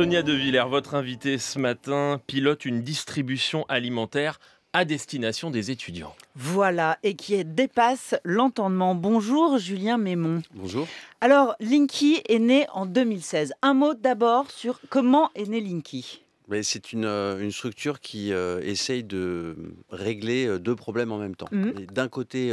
Sonia De Villers, votre invitée ce matin, pilote une distribution alimentaire à destination des étudiants. Voilà, et qui dépasse l'entendement. Bonjour Julien Mémon. Bonjour. Alors, Linky est né en 2016. Un mot d'abord sur comment est né Linky c'est euh, une, structure qui euh, essaye de régler euh, deux problèmes en même temps. Mhm. D'un côté,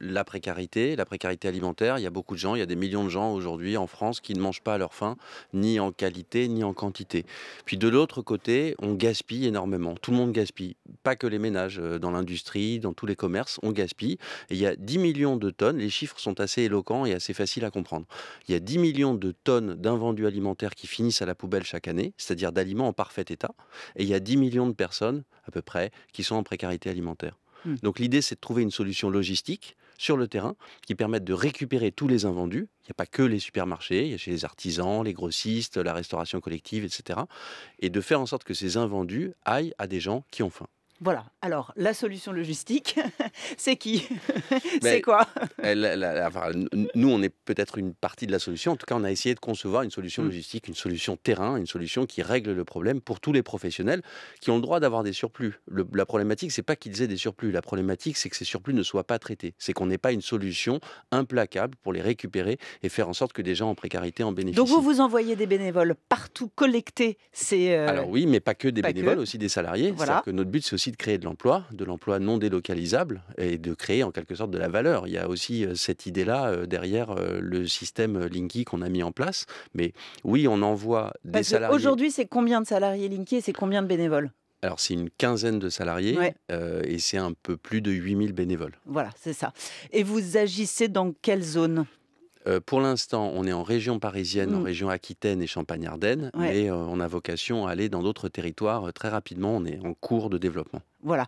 la précarité, la précarité alimentaire. Il y a beaucoup de gens, il y a des millions de gens aujourd'hui en France qui ne mangent pas à leur faim, ni en qualité, ni en quantité. Puis de l'autre côté, on gaspille énormément. Tout le monde gaspille. Pas que les ménages, euh, dans l'industrie, dans tous les commerces, on gaspille. Et il y a 10 millions de tonnes, les chiffres sont assez éloquents et assez faciles à comprendre. Il y a 10 millions de tonnes d'invendus alimentaires qui finissent à la poubelle chaque année, c'est-à-dire d'aliments en parfait état. Et il y a 10 millions de personnes, à peu près, qui sont en précarité alimentaire. Hmm. Donc l'idée, c'est de trouver une solution logistique sur le terrain qui permettent de récupérer tous les invendus. Il n'y a pas que les supermarchés, il y a chez les artisans, les grossistes, la restauration collective, etc. Et de faire en sorte que ces invendus aillent à des gens qui ont faim. Voilà. Alors, la solution logistique, c'est qui C'est quoi Nous, on est peut-être une partie de la solution. En tout cas, on a essayé de concevoir une solution mm. logistique, une solution terrain, une solution qui règle le problème pour tous les professionnels qui ont le droit d'avoir des surplus. la problématique, c'est pas qu'ils aient des surplus. La problématique, c'est que ces surplus ne soient pas traités. C'est qu'on n'ait pas une solution implacable pour les récupérer et faire en sorte que des gens en précarité en bénéficient. Donc, vous vous envoyez des bénévoles partout collecter ces. Euh, Alors oui, mais pas que des bénévoles, aussi des salariés. Voilà. Que notre but, c'est aussi de créer de l'emploi, de l'emploi non délocalisable et de créer en quelque sorte de la valeur. Il y a aussi euh, cette idée-là euh, derrière euh, le système Linky qu'on a mis en place. Mais oui, on envoie des salariés. Aujourd'hui, c'est combien de salariés Linky et c'est combien de bénévoles alors, c'est une quinzaine de salariés et c'est un peu plus de 8000 bénévoles. Voilà, c'est ça. Et vous agissez dans quelle zone pour l'instant, on est en région parisienne, en mmh. région Aquitaine et Champagne-Ardenne, mais on a vocation à aller dans d'autres territoires très rapidement. On est en cours de développement. Voilà.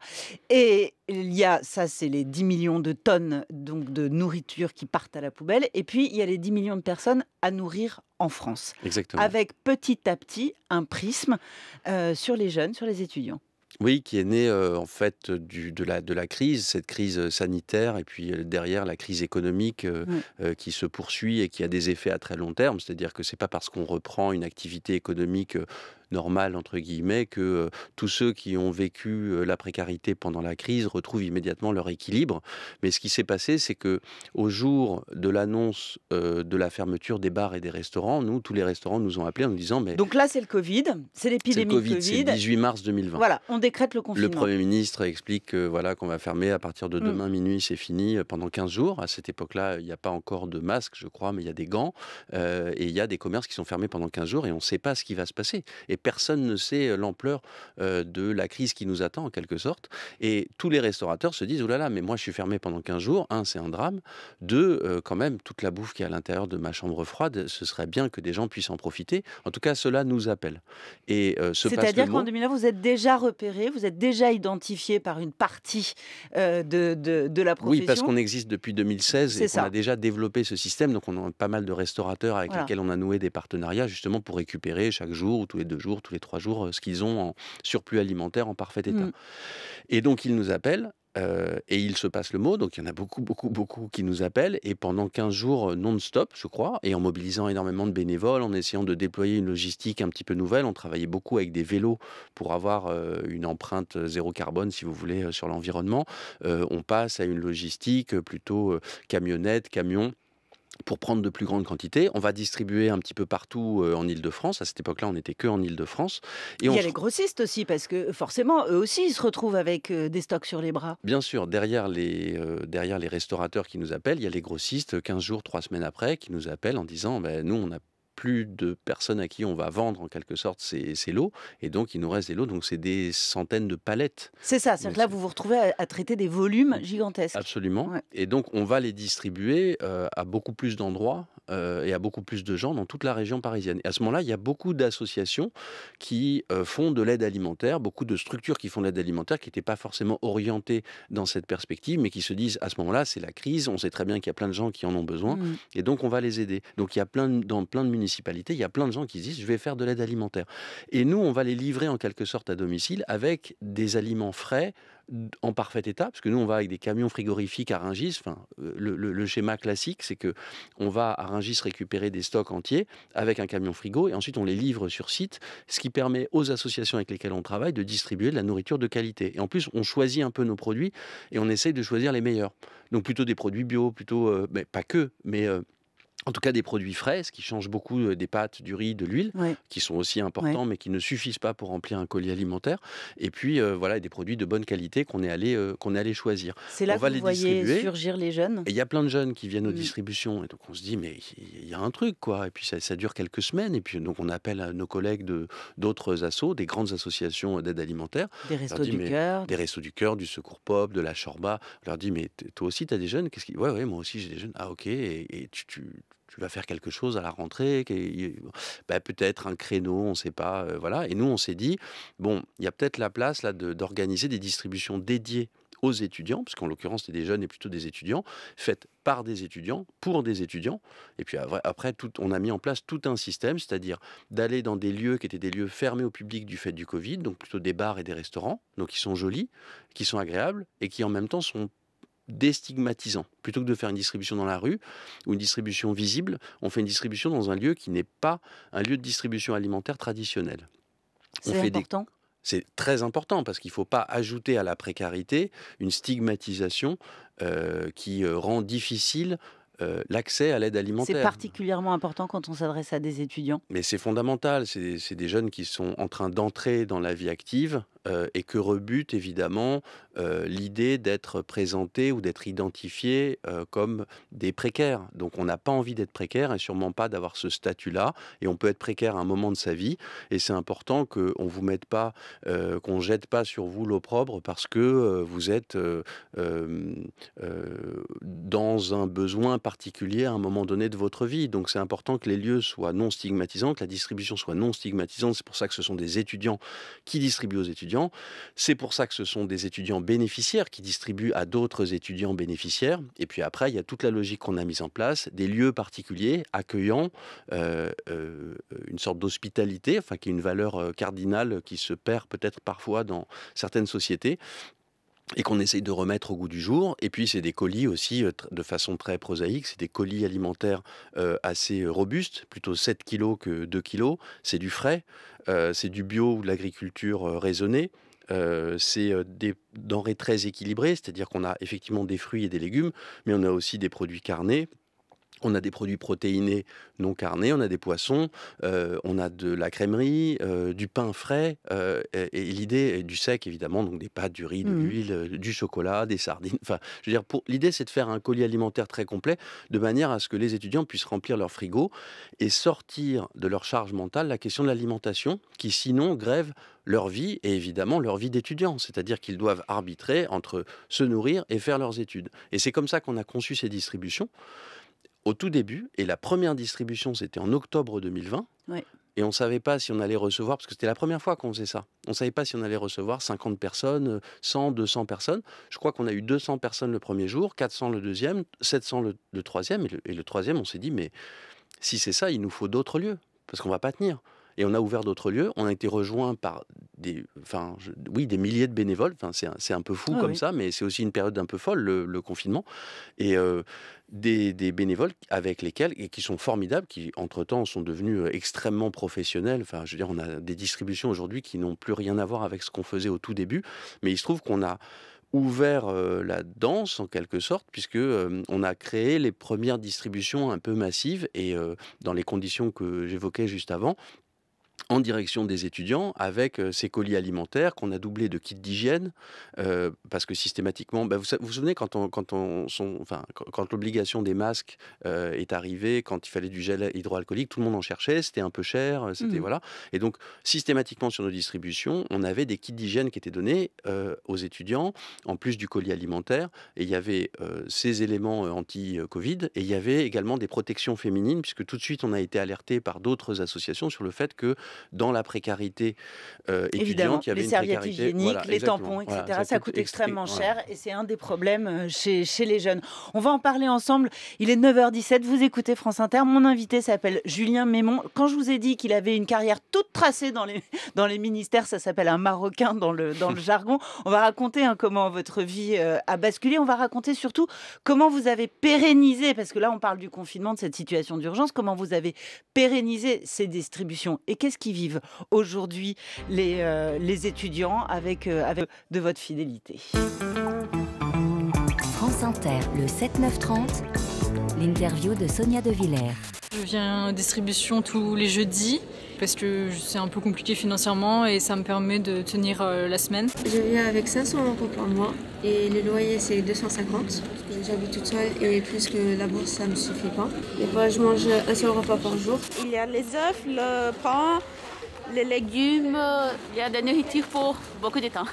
Et il y a, ça c'est les 10 millions de tonnes donc de nourriture qui partent à la poubelle. Et puis il y a les 10 millions de personnes à nourrir en France. Exactement. Avec petit à petit un prisme sur les jeunes, sur les étudiants. Oui, qui est né en fait du, de, la, de la crise, cette crise sanitaire, et puis derrière la crise économique mmh. qui se poursuit et qui a des effets à très long terme. C'est-à-dire que c'est pas parce qu'on reprend une activité économique normal, entre guillemets, que euh, tous ceux qui ont vécu euh, la précarité pendant la crise retrouvent immédiatement leur équilibre. Mais ce qui s'est passé, c'est que au jour de l'annonce euh, de la fermeture des bars et des restaurants, nous, tous les restaurants nous ont appelés en nous disant... Mais Donc là, c'est le Covid, c'est l'épidémie Covid. COVID. C'est 18 mars 2020. Voilà, on décrète le confinement. Le Premier ministre explique voilà qu'on va fermer à partir de mm. demain minuit, c'est fini, pendant 15 jours. À cette époque-là, il n'y a pas encore de masques, je crois, mais il y a des gants. et il y a des commerces qui sont fermés pendant 15 jours et on ne sait pas ce qui va se passer et personne ne sait l'ampleur de la crise qui nous attend en quelque sorte. Et tous les restaurateurs se disent, oh là là, mais moi je suis fermé pendant 15 jours, un, c'est un drame, deux, quand même, toute la bouffe qui est à l'intérieur de ma chambre froide, ce serait bien que des gens puissent en profiter. En tout cas, cela nous appelle. Et C'est-à-dire qu'en 2009, vous êtes déjà repéré, vous êtes déjà identifié par une partie de, de, la profession. Oui, parce qu'on existe depuis 2016 et on a déjà développé ce système, donc on a pas mal de restaurateurs avec lesquels on a noué des partenariats justement pour récupérer chaque jour ou tous les deux jours tous les trois jours, euh, ce qu'ils ont en surplus alimentaire en parfait état. Mm. Et donc, ils nous appellent. Euh, et il se passe le mot, donc il y en a beaucoup, beaucoup, beaucoup qui nous appellent, et pendant 15 jours euh, non-stop, je crois, et en mobilisant énormément de bénévoles, en essayant de déployer une logistique un petit peu nouvelle, on travaillait beaucoup avec des vélos pour avoir une empreinte zéro carbone, si vous voulez, sur l'environnement, on passe à une logistique plutôt camionnette, camion pour prendre de plus grandes quantités. On va distribuer un petit peu partout euh, en Ile-de-France. À cette époque-là, on n'était que en Ile-de-France. Il y a les grossistes aussi, parce que forcément, eux aussi, ils se retrouvent avec euh, des stocks sur les bras. Bien sûr, derrière les, euh, derrière les restaurateurs qui nous appellent, il y a les grossistes, 15 jours, 3 semaines après, qui nous appellent en disant «Ben, Nous, on a plus de personnes à qui on va vendre en quelque sorte ces, lots. Et donc, il nous reste des lots. Donc, c'est des centaines de palettes. C'est ça. C'est-à-dire que là, vous vous retrouvez à, traiter des volumes mmh. gigantesques. Absolument. Et donc, on va les distribuer euh, à beaucoup plus d'endroits euh, et à beaucoup plus de gens dans toute la région parisienne. Et à ce moment-là, il y a beaucoup d'associations qui euh, font de l'aide alimentaire, beaucoup de structures qui font de l'aide alimentaire qui n'étaient pas forcément orientées dans cette perspective, mais qui se disent à ce moment-là, c'est la crise. On sait très bien qu'il y a plein de gens qui en ont besoin. Mmh. Et donc, on va les aider. Donc, il y a plein, dans plein de municipalités il y a plein de gens qui disent je vais faire de l'aide alimentaire. Et nous, on va les livrer en quelque sorte à domicile avec des aliments frais en parfait état, parce que nous on va avec des camions frigorifiques à Rungis. Euh, le, schéma classique, c'est que on va à Rungis récupérer des stocks entiers avec un camion frigo et ensuite on les livre sur site, ce qui permet aux associations avec lesquelles on travaille de distribuer de la nourriture de qualité. Et en plus, on choisit un peu nos produits et on essaye de choisir les meilleurs. Donc plutôt des produits bio, plutôt, euh, mais pas que, mais euh, en tout cas des produits frais, ce qui change beaucoup euh, des pâtes, du riz, de l'huile, qui sont aussi importants, mais qui ne suffisent pas pour remplir un colis alimentaire. Et puis euh, voilà, des produits de bonne qualité qu'on est allé euh, qu'on est allé choisir. C'est là on que va vous les voyez distribuer. surgir les jeunes. Et il y a plein de jeunes qui viennent aux mm. distributions, et donc on se dit mais il y a un truc quoi. Et puis ça, dure quelques semaines, et puis donc on appelle à nos collègues de d'autres assos, des grandes associations d'aide alimentaire, des restos du cœur, des restos du cœur, du Secours Pop, de la Chorba. On leur dit mais toi aussi tu as des jeunes Qu'est-ce qui Ouais ouais, moi aussi j'ai des jeunes. Ah ok, et, tu tu vas faire quelque chose à la rentrée, bah, peut-être un créneau, on ne sait pas, euh, voilà. Et nous, on s'est dit, bon, il y a peut-être la place là d'organiser des distributions dédiées aux étudiants, parce qu'en l'occurrence, c'était des jeunes et plutôt des étudiants, faites par des étudiants, pour des étudiants. Et puis après, tout, on a mis en place tout un système, c'est-à-dire d'aller dans des lieux qui étaient des lieux fermés au public du fait du Covid, donc plutôt des bars et des restaurants, donc qui sont jolis, qui sont agréables, et qui en même temps sont déstigmatisant. Plutôt que de faire une distribution dans la rue ou une distribution visible, on fait une distribution dans un lieu qui n'est pas un lieu de distribution alimentaire traditionnel. C'est important. C'est très important parce qu'il ne faut pas ajouter à la précarité une stigmatisation euh, qui euh, rend difficile euh, l'accès à l'aide alimentaire. C'est particulièrement important quand on s'adresse à des étudiants. Mais c'est fondamental. C'est des jeunes qui sont en train d'entrer dans la vie active, euh, et que rebute évidemment euh, l'idée d'être présenté ou d'être identifié euh, comme des précaires. Donc on n'a pas envie d'être précaire et sûrement pas d'avoir ce statut-là. Et on peut être précaire à un moment de sa vie. Et c'est important qu'on vous mette pas, qu'on jette pas sur vous l'opprobre parce que vous êtes dans un besoin particulier à un moment donné de votre vie. Donc c'est important que les lieux soient non stigmatisants, que la distribution soit non stigmatisante. C'est pour ça que ce sont des étudiants qui distribuent aux étudiants c'est pour ça que ce sont des étudiants bénéficiaires qui distribuent à d'autres étudiants bénéficiaires. Et puis après, il y a toute la logique qu'on a mise en place, des lieux particuliers accueillant euh, euh, une sorte d'hospitalité, enfin qui est une valeur euh, cardinale qui se perd peut-être parfois dans certaines sociétés, et qu'on essaye de remettre au goût du jour. Et puis, c'est des colis aussi, euh, de façon très prosaïque, c'est des colis alimentaires euh, assez euh, robustes, plutôt 7 kilos que 2 kilos. C'est du frais, c'est du bio ou de l'agriculture raisonnée. c'est des denrées très équilibrées, c'est-à-dire qu'on a effectivement des fruits et des légumes, mais on a aussi des produits carnés, on a des produits protéinés non carnés, on a des poissons, euh, on a de la crèmerie, euh, du pain frais, euh, et, l'idée est du sec évidemment, donc des pâtes, du riz, de mmh l'huile, du chocolat, des sardines. Enfin, je veux dire, pour l'idée, c'est de faire un colis alimentaire très complet, de manière à ce que les étudiants puissent remplir leur frigo et sortir de leur charge mentale la question de l'alimentation, qui sinon grève leur vie et évidemment leur vie d'étudiant, c'est-à-dire qu'ils doivent arbitrer entre se nourrir et faire leurs études. Et c'est comme ça qu'on a conçu ces distributions au tout début, et la première distribution, c'était en octobre 2020. Et on ne savait pas si on allait recevoir, parce que c'était la première fois qu'on faisait ça. On ne savait pas si on allait recevoir 50 personnes, 100, 200 personnes. Je crois qu'on a eu 200 personnes le premier jour, 400 le deuxième, 700 le, troisième. Et le, troisième, on s'est dit, mais si c'est ça, il nous faut d'autres lieux, parce qu'on ne va pas tenir. Et on a ouvert d'autres lieux. On a été rejoint par des, enfin, oui, des milliers de bénévoles. Enfin, c'est un, un, peu fou ah comme ça, mais c'est aussi une période un peu folle, le, confinement. Et euh, des, des, bénévoles avec lesquels, et qui sont formidables, qui entre-temps sont devenus euh, extrêmement professionnels. Enfin, je veux dire, on a des distributions aujourd'hui qui n'ont plus rien à voir avec ce qu'on faisait au tout début. Mais il se trouve qu'on a ouvert euh, la danse en quelque sorte, puisque on a créé les premières distributions un peu massives et dans les conditions que j'évoquais juste avant, en direction des étudiants avec euh, ces colis alimentaires qu'on a doublés de kits d'hygiène euh, parce que systématiquement, bah, vous, vous, souvenez quand quand on enfin, quand, l'obligation des masques euh, est arrivée, quand il fallait du gel hydroalcoolique, tout le monde en cherchait, c'était un peu cher, c'était mmh. voilà, et donc systématiquement sur nos distributions, on avait des kits d'hygiène qui étaient donnés aux étudiants en plus du colis alimentaire, et il y avait ces éléments anti-Covid et il y avait également des protections féminines puisque tout de suite on a été alerté par d'autres associations sur le fait que dans la précarité euh, évidemment, il y avait les serviettes hygiéniques, les tampons, etc. ça, coûte, extrêmement cher et c'est un des problèmes euh, chez, les jeunes. On va en parler ensemble. Il est 9h17, vous écoutez France Inter. Mon invité s'appelle Julien Mémon. Quand je vous ai dit qu'il avait une carrière toute tracée dans les, dans les ministères, ça s'appelle un Marocain dans le, dans le jargon. On va raconter hein, comment votre vie euh, a basculé. On va raconter surtout comment vous avez pérennisé, parce que là on parle du confinement, de cette situation d'urgence, comment vous avez pérennisé ces distributions et qu'est-ce qui vivent aujourd'hui les, euh, les étudiants avec, euh, avec de votre fidélité. France Inter, le 7-9-30, l'interview de Sonia De Villers. Je viens en distribution tous les jeudis parce que c'est un peu compliqué financièrement et ça me permet de tenir euh, la semaine. Je viens avec 500 euros par mois et le loyer c'est 250. J'habite toute seule et plus que la bourse ça me suffit pas. Et moi je mange un seul repas par jour. Il y a les œufs, le pain, les légumes, euh, il y a de la pour beaucoup de temps.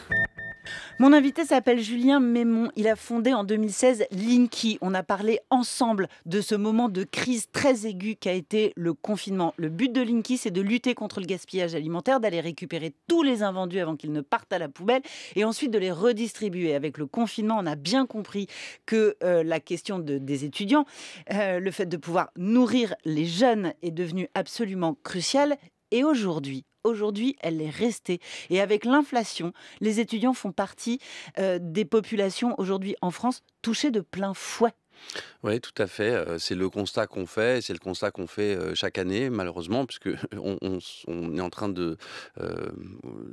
Mon invité s'appelle Julien Mémon. Il a fondé en 2016 Linky. On a parlé ensemble de ce moment de crise très aiguë qu'a été le confinement. Le but de Linky, c'est de lutter contre le gaspillage alimentaire, d'aller récupérer tous les invendus avant qu'ils ne partent à la poubelle et ensuite de les redistribuer. Avec le confinement, on a bien compris que euh, la question des étudiants, euh, le fait de pouvoir nourrir les jeunes est devenu absolument crucial. Et aujourd'hui, Aujourd'hui, elle est restée. Et avec l'inflation, les étudiants font partie euh, des populations aujourd'hui en France touchées de plein fouet oui, tout à fait. C'est le constat qu'on fait, c'est le constat qu'on fait chaque année, malheureusement, puisque on, on, est en train de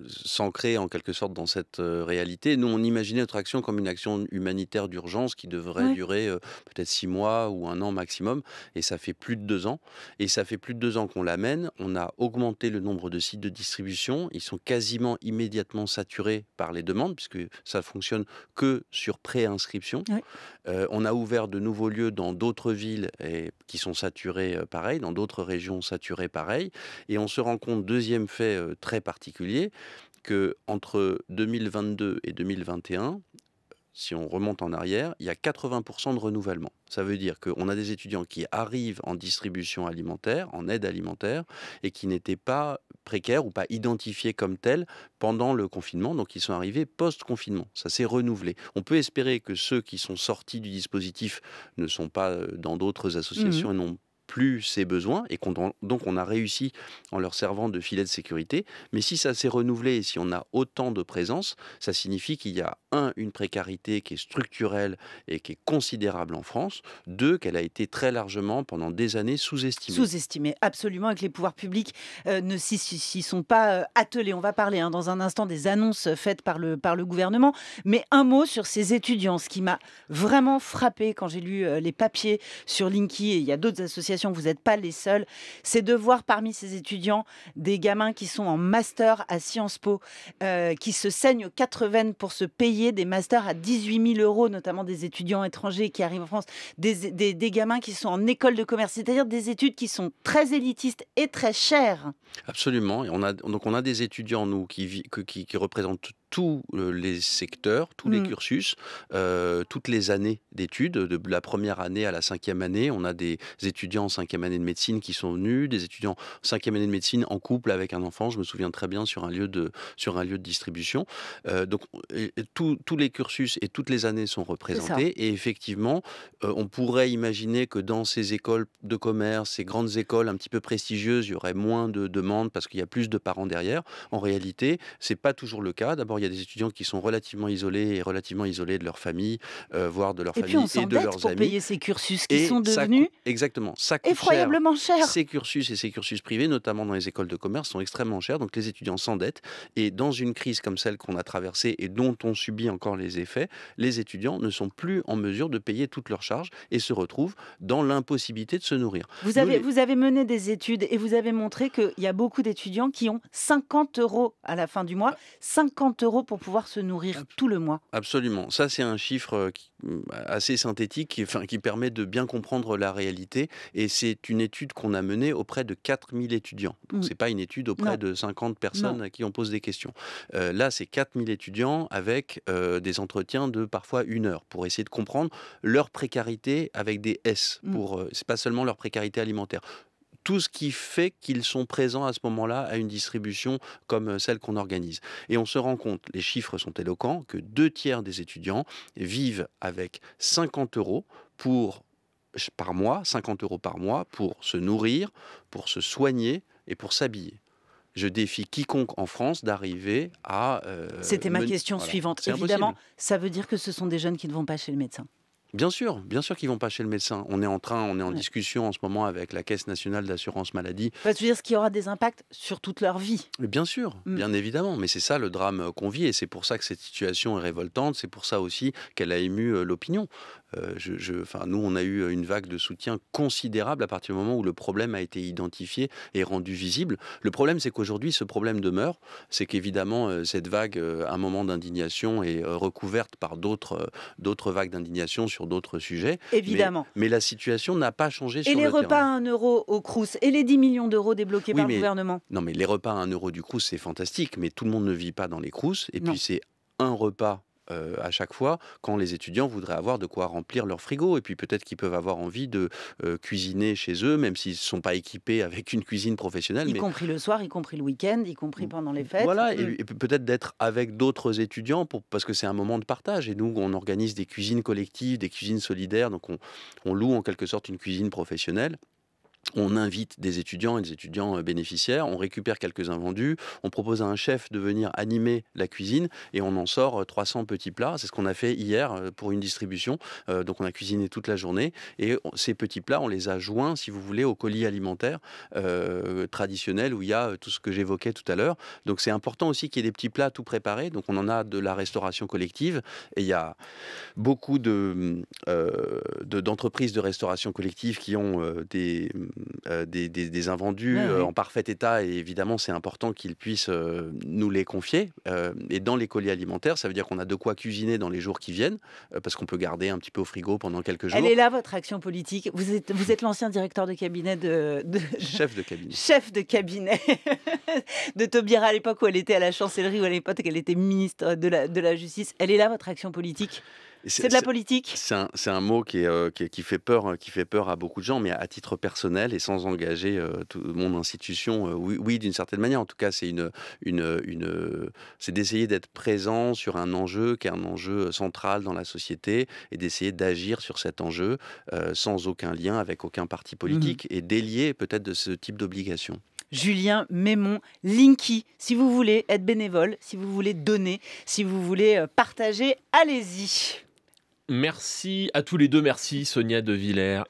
s'ancrer en quelque sorte dans cette réalité. Nous, on imaginait notre action comme une action humanitaire d'urgence qui devrait durer peut-être six mois ou un an maximum, et ça fait plus de deux ans. Et ça fait plus de deux ans qu'on l'amène. On a augmenté le nombre de sites de distribution. Ils sont quasiment immédiatement saturés par les demandes, puisque ça fonctionne que sur pré-inscription. on a ouvert de nouveaux lieux dans d'autres villes et, qui sont saturées euh, pareil, dans d'autres régions saturées pareil. Et on se rend compte, deuxième fait euh, très particulier, que entre 2022 et 2021, si on remonte en arrière, il y a 80% de renouvellement. Ça veut dire qu'on a des étudiants qui arrivent en distribution alimentaire, en aide alimentaire, et qui n'étaient pas précaires ou pas identifiés comme tels pendant le confinement, donc ils sont arrivés post-confinement. Ça s'est renouvelé. On peut espérer que ceux qui sont sortis du dispositif ne sont pas euh, dans d'autres mmh associations et n'ont plus ses besoins et donc on a réussi en leur servant de filet de sécurité. Mais si ça s'est renouvelé et si on a autant de présence, ça signifie qu'il y a un, une précarité qui est structurelle et qui est considérable en France. Deux, qu'elle a été très largement pendant des années sous-estimée. Sous-estimée, absolument, et que les pouvoirs publics euh, ne s'y sont pas euh, attelés. On va parler hein, dans un instant des annonces faites par le, par le gouvernement. Mais un mot sur ces étudiants, ce qui m'a vraiment frappé quand j'ai lu euh, les papiers sur Linky et il y a d'autres associations vous n'êtes pas les seuls, c'est de voir parmi ces étudiants des gamins qui sont en master à Sciences Po, euh, qui se saignent aux quatre veines pour se payer des masters à 18 000 euros, notamment des étudiants étrangers qui arrivent en France, des, gamins qui sont en école de commerce, c'est-à-dire des études qui sont très élitistes et très chères. Absolument. Et on a, donc on a des étudiants, nous, qui, qui, qui représentent tous euh, les secteurs, tous les mm. cursus, euh, toutes les années d'études, de la première année à la cinquième année. On a des étudiants en cinquième année de médecine qui sont venus, des étudiants en cinquième année de médecine en couple avec un enfant, je me souviens très bien, sur un lieu de, sur un lieu de distribution. Euh, donc tous les cursus et toutes les années sont représentés. Et effectivement, on pourrait imaginer que dans ces écoles de commerce, ces grandes écoles un petit peu prestigieuses, il y aurait moins de demandes parce qu'il y a plus de parents derrière. En réalité, c'est pas toujours le cas. D'abord, il y a des étudiants qui sont relativement isolés et relativement isolés de leur famille, euh, voire de leur et famille leurs amis. et de leurs pour payer ces cursus qui sont devenus exactement ça coûte effroyablement cher. Ces cursus et ces cursus privés, notamment dans les écoles de commerce, sont extrêmement chers. Donc les étudiants s'endettent et dans une crise comme celle qu'on a traversée et dont on subit encore les effets, les étudiants ne sont plus en mesure de payer toutes leurs charges et se retrouvent dans l'impossibilité de se nourrir. Vous avez, vous avez mené des études et vous avez montré qu'il y a beaucoup d'étudiants qui ont 50 euros à la fin du mois, 50 euros pour pouvoir se nourrir tout le mois. Absolument. Ça, c'est un chiffre euh, euh, assez synthétique qui, permet de bien comprendre la réalité. Et c'est une étude qu'on a menée auprès de 4000 étudiants. Ce n'est mm. pas une étude auprès de 50 personnes à qui on pose des questions. Euh, là, c'est 4000 étudiants avec des entretiens de parfois une heure pour essayer de comprendre leur précarité avec des S. Mm. Pour, c'est pas seulement leur précarité alimentaire, tout ce qui fait qu'ils sont présents à ce moment-là à une distribution comme euh, celle qu'on organise. Et on se rend compte, les chiffres sont éloquents, que deux tiers des étudiants vivent avec 50 euros par mois, pour se nourrir, pour se soigner et pour s'habiller je défie quiconque en France d'arriver à... Euh, C'était ma question suivante. Évidemment, ça veut dire que ce sont des jeunes qui ne vont pas chez le médecin. Bien sûr, bien sûr qu'ils vont pas chez le médecin. On est en train, on est en discussion en ce moment avec la Caisse nationale d'assurance maladie. Ça veut dire ce qui aura des impacts sur toute leur vie Bien sûr, mm. bien évidemment. Mais c'est ça le drame euh, qu'on vit et c'est pour ça que cette situation est révoltante. C'est pour ça aussi qu'elle a ému euh, l'opinion. Euh, enfin, nous, on a eu une vague de soutien considérable à partir du moment où le problème a été identifié et rendu visible. Le problème, c'est qu'aujourd'hui, ce problème demeure. C'est qu'évidemment, euh, cette vague, euh, un moment d'indignation, est recouverte par d'autres d'autres vagues d'indignation sur d'autres sujets. Évidemment. Mais, la situation n'a pas changé et sur le terrain. Et les repas à 1 euro au Crous et les 10 millions d'euros débloqués par le gouvernement. Non, mais les repas à 1 euro du Crous, c'est fantastique, mais tout le monde ne vit pas dans les Crous. Et puis c'est un repas euh, à chaque fois quand les étudiants voudraient avoir de quoi remplir leur frigo. Et puis peut-être qu'ils peuvent avoir envie de euh, cuisiner chez eux, même s'ils ne sont pas équipés avec une cuisine professionnelle. Y compris le soir, y compris le week-end, y compris pendant les fêtes. Voilà, mmh. et, peut-être d'être avec d'autres étudiants pour, parce que c'est un moment de partage. Et nous, on organise des cuisines collectives, des cuisines solidaires. Donc on loue en quelque sorte une cuisine professionnelle on invite des étudiants et des étudiants euh, bénéficiaires, on récupère quelques uns vendus, on propose à un chef de venir animer la cuisine et on en sort 300 euh, petits plats. C'est ce qu'on a fait hier euh, pour une distribution. donc on a cuisiné toute la journée et ces petits plats, on les a joints, si vous voulez, au colis alimentaire traditionnel où il y a tout ce que j'évoquais tout à l'heure. Donc c'est important aussi qu'il y ait des petits plats tout préparés. Donc on en a de la restauration collective et il y a beaucoup d'entreprises de, d'entreprises de, restauration collective qui ont des euh, des, des, invendus euh, en parfait état. Et évidemment, c'est important qu'ils puissent euh, nous les confier. et dans les colis alimentaires, ça veut dire qu'on a de quoi cuisiner dans les jours qui viennent, parce qu'on peut garder un petit peu au frigo pendant quelques jours. Elle est là, votre action politique. Vous êtes, vous êtes l'ancien directeur de cabinet de, Chef de cabinet. Chef de cabinet de Taubira à l'époque où elle était à la chancellerie, ou à l'époque où elle était ministre de de la Justice. Elle est là, votre action politique c'est de la politique. C'est un, mot qui, euh, qui, fait peur, hein, qui fait peur à beaucoup de gens, mais à, titre personnel et sans engager euh, mon institution, euh, oui, oui d'une certaine manière. En tout cas, c'est une, une, d'essayer d'être présent sur un enjeu qui est un enjeu central dans la société et d'essayer d'agir sur cet enjeu sans aucun lien avec aucun parti mmh politique et délié peut-être de ce type d'obligation. Julien Mémon, Linky. Si vous voulez être bénévole, si vous voulez donner, si vous voulez partager, allez-y. Merci à tous les deux. Merci Sonia De Villers